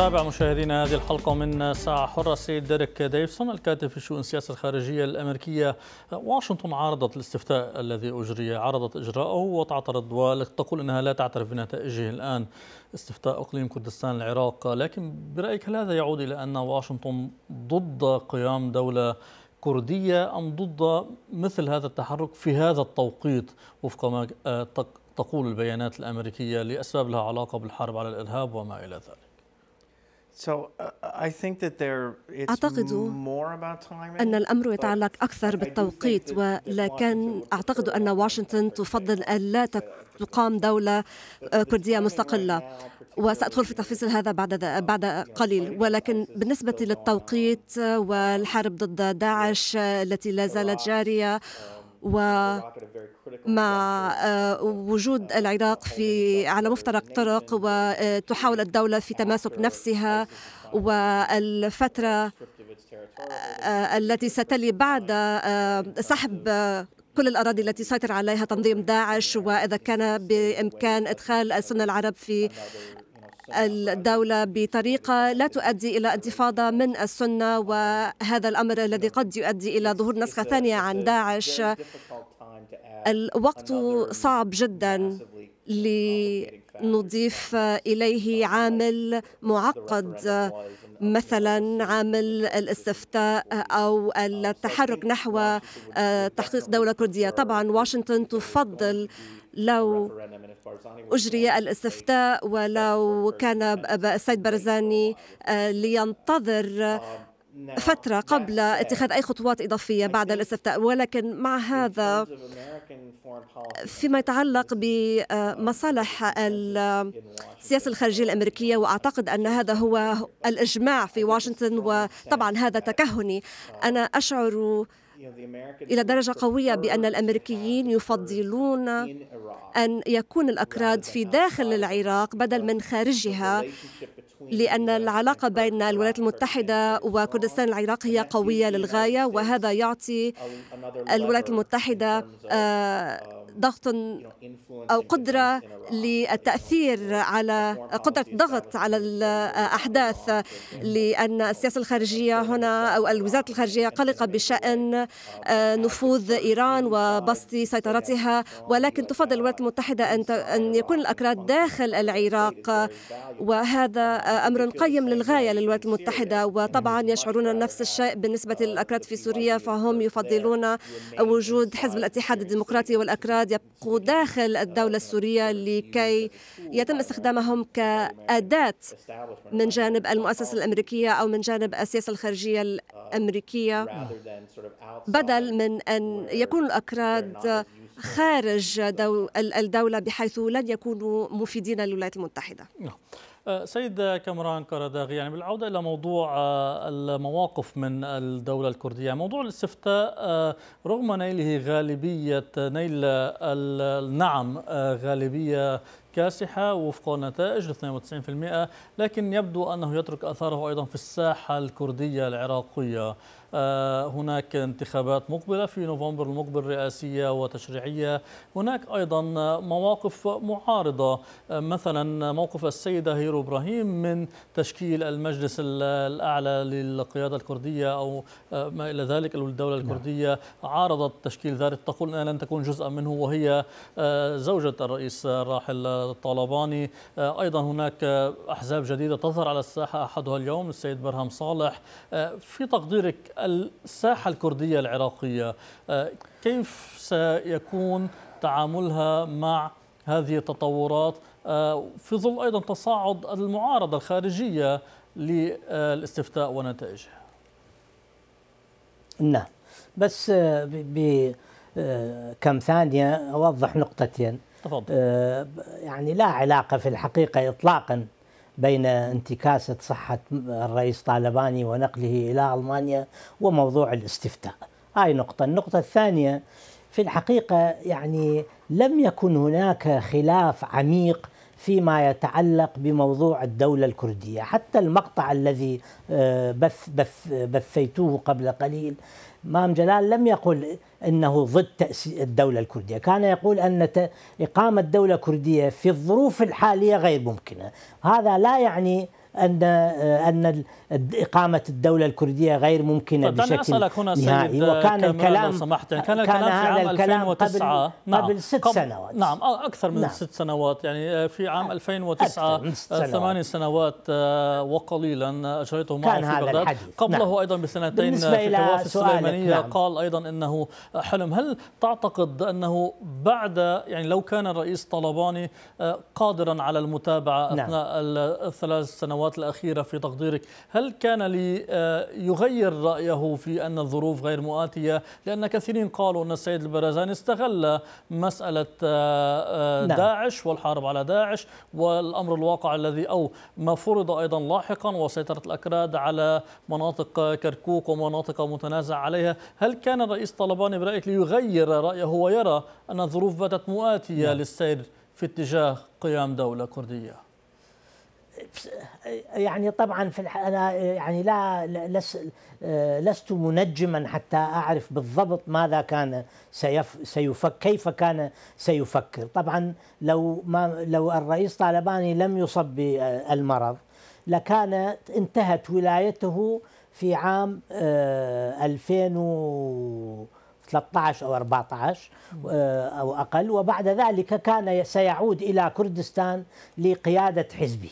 نتابع مشاهدينا هذه الحلقة من ساعة حرة السيد ديريك ديفسون الكاتب في شؤون السياسة الخارجية الأمريكية واشنطن عارضت الاستفتاء الذي أجري عرضت إجراءه وتعترض وتقول أنها لا تعترف بنتائجه الآن استفتاء أقليم كردستان العراق لكن برأيك هل هذا يعود إلى أن واشنطن ضد قيام دولة كردية أم ضد مثل هذا التحرك في هذا التوقيت وفق ما تقول البيانات الأمريكية لأسباب لها علاقة بالحرب على الإرهاب وما إلى ذلك أعتقد أن الأمر يتعلق أكثر بالتوقيت ولكن أعتقد أن واشنطن تفضل ألا تقام دولة آه، كردية مستقلة وسأدخل في تفاصيل هذا بعد بعد uh, قليل ولكن بالنسبة للتوقيت آه، والحرب ضد داعش التي لا زالت uh, جارية uh, ومع آه، وجود العراق في على مفترق طرق وتحاول الدولة في تماسك نفسها والفترة آه، التي ستلي بعد آه، سحب كل الأراضي التي سيطر عليها تنظيم داعش وإذا كان بإمكان إدخال السنة العرب في الدولة بطريقة لا تؤدي إلى انتفاضة من السنة وهذا الأمر الذي قد يؤدي إلى ظهور نسخة ثانية عن داعش الوقت صعب جدا لنضيف إليه عامل معقد مثلا عامل الاستفتاء او التحرك نحو آه، تحقيق دوله كرديه طبعا واشنطن تفضل لو أجري الاستفتاء ولو كان السيد برزاني آه، لينتظر آه، فترة قبل اتخاذ أي خطوات إضافية بعد الاستفتاء ولكن مع هذا فيما يتعلق بمصالح السياسة الخارجية الأمريكية وأعتقد أن هذا هو الإجماع في واشنطن وطبعا هذا تكهني أنا أشعر إلى درجة قوية بأن الأمريكيين يفضلون أن يكون الأكراد في داخل العراق بدل من خارجها لأن العلاقة بين الولايات المتحدة وكردستان العراق هي قوية للغاية وهذا يعطي الولايات المتحدة آه، ضغط أو قدرة للتأثير على قدرة ضغط على الأحداث لأن السياسة الخارجية هنا أو الوزارة الخارجية قلقة بشأن آه، نفوذ إيران وبسط سيطرتها ولكن تفضل الولايات المتحدة أن أن يكون الأكراد داخل العراق وهذا آه، أمر قيم للغاية للولايات المتحدة وطبعا يشعرون نفس الشيء بالنسبة للأكراد في سوريا فهم يفضلون وجود حزب الاتحاد الديمقراطي والأكراد الأفراد يبقوا داخل الدولة السورية لكي يتم استخدامهم كأداة من جانب المؤسسة الأمريكية أو من جانب السياسة الخارجية الأمريكية بدل من أن يكون الأكراد خارج الدولة بحيث لن يكونوا مفيدين للولايات المتحدة نعم. سيد كامران كرداغي يعني بالعودة إلى موضوع آه، المواقف من الدولة الكردية موضوع الاستفتاء آه، رغم نيله غالبية نيل النعم آه، غالبية كاسحة وفق نتائج 92% لكن يبدو أنه يترك أثاره أيضا في الساحة الكردية العراقية آه، هناك انتخابات مقبلة في نوفمبر المقبل رئاسية وتشريعية هناك أيضا مواقف معارضة آه، مثلا موقف السيدة هيرو إبراهيم من تشكيل المجلس الأعلى للقيادة الكردية أو آه، ما إلى ذلك الدولة نعم. الكردية عارضت تشكيل ذلك تقول أنها لن تكون جزءا منه وهي زوجة الرئيس الراحل الطالباني آه، أيضا هناك آه، أحزاب جديدة تظهر على الساحة أحدها اليوم السيد برهم صالح آه، في تقديرك الساحة الكردية العراقية كيف سيكون تعاملها مع هذه التطورات في ظل أيضا تصاعد المعارضة الخارجية للاستفتاء ونتائجه نعم بس بكم ثانية أوضح نقطتين تفضل. آه، يعني لا علاقة في الحقيقة إطلاقا بين انتكاسة صحة الرئيس طالباني ونقله إلى ألمانيا وموضوع الاستفتاء هاي نقطة النقطة الثانية في الحقيقة يعني لم يكن هناك خلاف عميق فيما يتعلق بموضوع الدولة الكردية حتى المقطع الذي آه، بث بث بثيتوه قبل قليل مام جلال لم يقل انه ضد تاسيس الدوله الكرديه، كان يقول ان اقامه دوله كرديه في الظروف الحاليه غير ممكنه، هذا لا يعني ان آه، ان اقامه الدوله الكرديه غير ممكنه طيب، بشكل أصلك هنا نهائي وكان الكلام لو سمحت كان, كان هذا الكلام 2009 قبل, نعم قبل ست سنوات نعم اكثر من نعم ست سنوات يعني آه، في عام 2009 ثمان آه، سنوات وقليلا اجريته معه كان في هذا بغداد الحديث قبله نعم ايضا بسنتين في الحواف السليمانيه نعم قال ايضا انه حلم هل تعتقد انه بعد يعني لو كان الرئيس طالباني قادرا على المتابعه نعم. اثناء نعم الثلاث سنوات السنوات الأخيرة في تقديرك هل كان ليغير آه، رأيه في أن الظروف غير مؤاتية لأن كثيرين قالوا أن السيد البرازاني استغل مسألة آه، آه، نعم. داعش والحرب على داعش والأمر الواقع الذي أو ما فرض أيضا لاحقا وسيطرة الأكراد على مناطق كركوك ومناطق متنازع عليها هل كان الرئيس طالباني برأيك ليغير رأيه ويرى أن الظروف بدت مؤاتية نعم. للسير في اتجاه قيام دولة كردية يعني طبعا في الح... انا يعني لا لس... آه، لست منجما حتى اعرف بالضبط ماذا كان سيف... سيفك كيف كان سيفكر طبعا لو ما لو الرئيس طالباني لم يصب بالمرض لكان انتهت ولايته في عام 2013 آه، او 14 آه، او اقل وبعد ذلك كان سيعود الى كردستان لقياده حزبه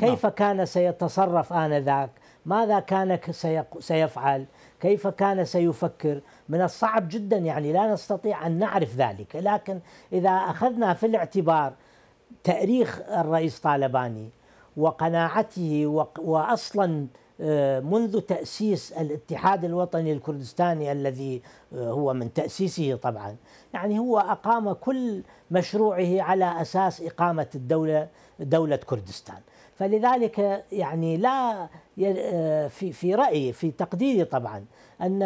كيف نعم. كان سيتصرف آنذاك ماذا كان سيفعل كيف كان سيفكر من الصعب جدا يعني لا نستطيع أن نعرف ذلك لكن إذا أخذنا في الاعتبار تأريخ الرئيس طالباني وقناعته وأصلا آه، منذ تأسيس الاتحاد الوطني الكردستاني الذي آه، هو من تأسيسه طبعا يعني هو أقام كل مشروعه على أساس إقامة الدولة دولة كردستان فلذلك يعني لا آه، في في رايي في تقديري طبعا ان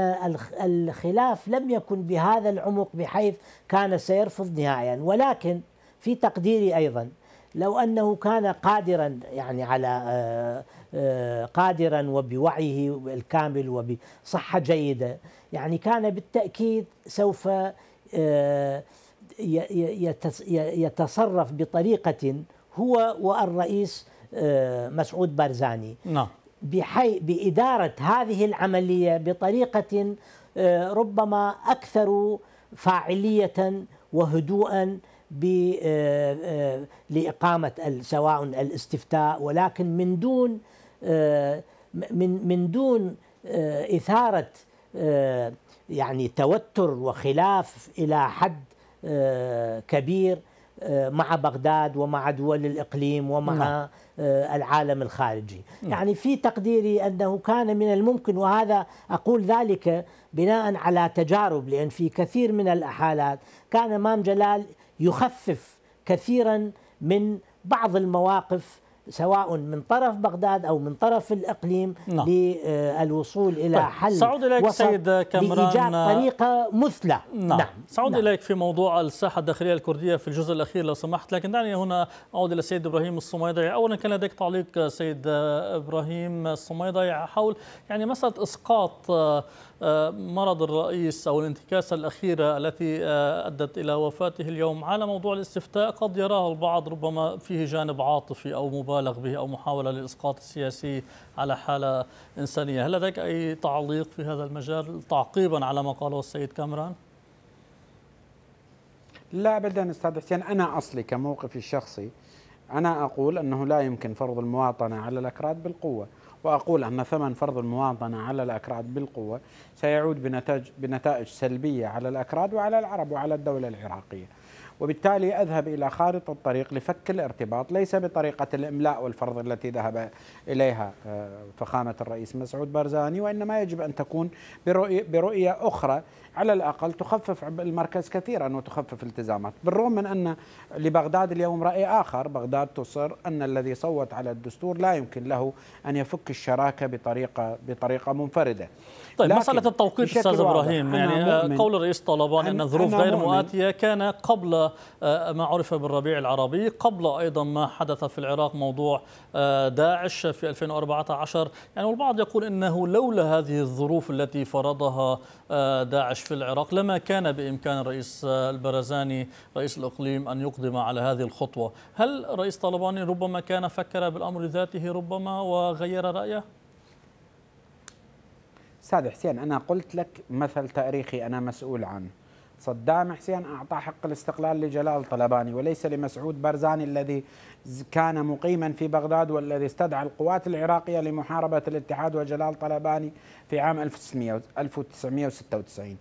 الخلاف لم يكن بهذا العمق بحيث كان سيرفض نهائيا ولكن في تقديري ايضا لو انه كان قادرا يعني على آه، آه، قادرا وبوعيه الكامل وبصحه جيده يعني كان بالتاكيد سوف يتصرف بطريقه هو والرئيس آه، مسعود بارزاني نعم بحي بإدارة هذه العملية بطريقة آه، ربما أكثر فاعلية وهدوءا آه، لإقامة سواء الاستفتاء ولكن من دون من من دون إثارة يعني توتر وخلاف إلى حد كبير مع بغداد ومع دول الإقليم ومع نعم. آه، العالم الخارجي نعم. يعني في تقديري أنه كان من الممكن وهذا أقول ذلك بناء على تجارب لأن في كثير من الحالات كان مام جلال يخفف كثيرا من بعض المواقف سواء من طرف بغداد أو من طرف الإقليم نعم. للوصول إلى طيب. حل سعود إليك سيد كامران لإيجاد طريقة مثلى نعم, نعم. سعود نعم. إليك في موضوع الساحة الداخلية الكردية في الجزء الأخير لو سمحت لكن دعني هنا أعود إلى السيد إبراهيم الصميدعي أولا كان لديك تعليق سيد إبراهيم الصميدعي حول يعني مسألة إسقاط آه، آه، مرض الرئيس أو الانتكاسة الأخيرة التي آه، أدت إلى وفاته اليوم على موضوع الاستفتاء قد يراه البعض ربما فيه جانب عاطفي أو مبارك مبالغ به أو محاولة للإسقاط السياسي على حالة إنسانية هل لديك أي تعليق في هذا المجال تعقيبا على ما قاله السيد كامران؟ لا ابدا استاذ حسين انا اصلي كموقفي الشخصي انا اقول انه لا يمكن فرض المواطنه على الاكراد بالقوه واقول ان ثمن فرض المواطنه على الاكراد بالقوه سيعود بنتائج بنتائج سلبيه على الاكراد وعلى العرب وعلى الدوله العراقيه وبالتالي أذهب إلى خارطة الطريق لفك الارتباط ليس بطريقة الإملاء والفرض التي ذهب إليها آه، فخامة الرئيس مسعود برزاني وإنما يجب أن تكون برؤية أخرى على الأقل تخفف المركز كثيرا وتخفف التزامات بالرغم من أن لبغداد اليوم رأي آخر بغداد تصر أن الذي صوت على الدستور لا يمكن له أن يفك الشراكة بطريقة, بطريقة منفردة طيب مسألة التوقيت أستاذ إبراهيم يعني قول رئيس طالبان أن الظروف غير مؤاتية كان قبل آه، ما عرف بالربيع العربي قبل أيضا ما حدث في العراق موضوع آه، داعش في 2014 يعني والبعض يقول أنه لولا هذه الظروف التي فرضها آه، داعش في العراق لما كان بإمكان الرئيس البرزاني رئيس الإقليم أن يقدم على هذه الخطوة هل رئيس طالباني ربما كان فكر بالأمر ذاته ربما وغير رأيه؟ استاذ حسين انا قلت لك مثل تاريخي انا مسؤول عنه صدام حسين أعطى حق الاستقلال لجلال طلباني وليس لمسعود برزاني الذي كان مقيما في بغداد والذي استدعى القوات العراقية لمحاربة الاتحاد وجلال طلباني في عام 1996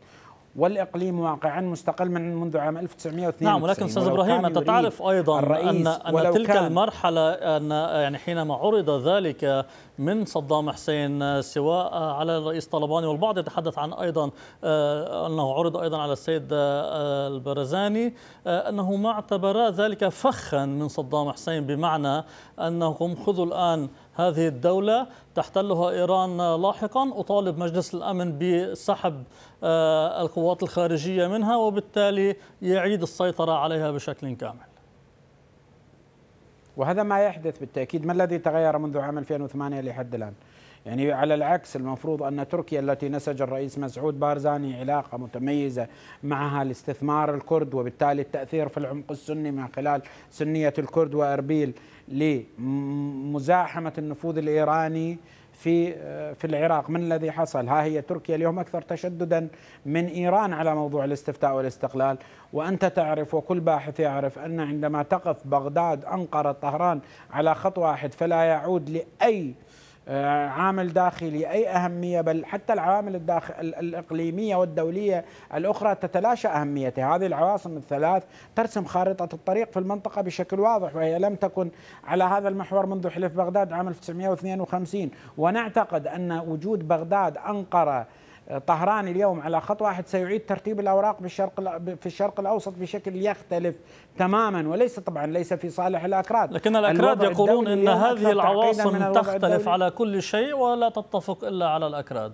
والاقليم واقعا مستقل من منذ عام 1992 نعم ولكن استاذ ابراهيم انت تعرف ايضا ان ان تلك المرحله ان يعني حينما عرض ذلك من صدام حسين سواء آه، على الرئيس طالباني والبعض يتحدث عن أيضا آه، أنه عرض أيضا على السيد آه، البرزاني أنه ما اعتبر ذلك فخا من صدام حسين بمعنى أنهم خذوا الآن هذه الدولة تحتلها إيران لاحقا أطالب مجلس الأمن بسحب القوات الخارجية منها وبالتالي يعيد السيطرة عليها بشكل كامل وهذا ما يحدث بالتأكيد ما الذي تغير منذ عام 2008 لحد الآن يعني على العكس المفروض أن تركيا التي نسج الرئيس مسعود بارزاني علاقة متميزة معها لاستثمار الكرد وبالتالي التأثير في العمق السني من خلال سنية الكرد وأربيل لمزاحمة النفوذ الإيراني في آه، في العراق من الذي حصل ها هي تركيا اليوم أكثر تشددا من إيران على موضوع الاستفتاء والاستقلال وأنت تعرف وكل باحث يعرف أن عندما تقف بغداد أنقرة طهران على خط واحد فلا يعود لأي آه، عامل داخلي أي أهمية بل حتى العوامل الداخل الإقليمية والدولية الأخرى تتلاشى أهميتها هذه العواصم الثلاث ترسم خارطة الطريق في المنطقة بشكل واضح وهي لم تكن على هذا المحور منذ حلف بغداد عام 1952 ونعتقد أن وجود بغداد أنقرة طهران اليوم على خط واحد سيعيد ترتيب الاوراق بالشرق في الشرق الاوسط بشكل يختلف تماما وليس طبعا ليس في صالح الاكراد لكن الاكراد يقولون ان هذه العواصم تختلف الدولي. على كل شيء ولا تتفق الا على الاكراد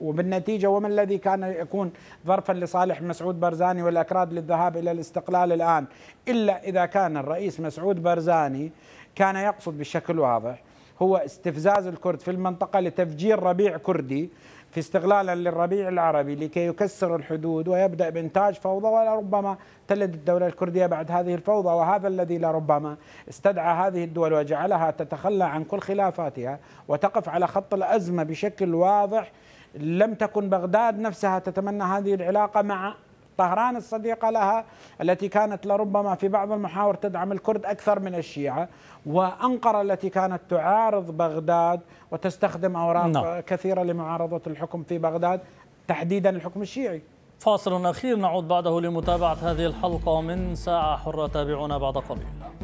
وبالنتيجة وما الذي كان يكون ظرفا لصالح مسعود برزاني والأكراد للذهاب إلى الاستقلال الآن إلا إذا كان الرئيس مسعود برزاني كان يقصد بشكل واضح هو استفزاز الكرد في المنطقة لتفجير ربيع كردي في استغلالا للربيع العربي لكي يكسر الحدود ويبدأ بإنتاج فوضى ولربما تلد الدولة الكردية بعد هذه الفوضى وهذا الذي لربما استدعى هذه الدول وجعلها تتخلى عن كل خلافاتها وتقف على خط الأزمة بشكل واضح لم تكن بغداد نفسها تتمنى هذه العلاقة مع طهران الصديقة لها التي كانت لربما في بعض المحاور تدعم الكرد أكثر من الشيعة وأنقرة التي كانت تعارض بغداد وتستخدم أوراق نعم. كثيرة لمعارضة الحكم في بغداد تحديدا الحكم الشيعي فاصل أخير نعود بعده لمتابعة هذه الحلقة من ساعة حرة تابعونا بعد قليل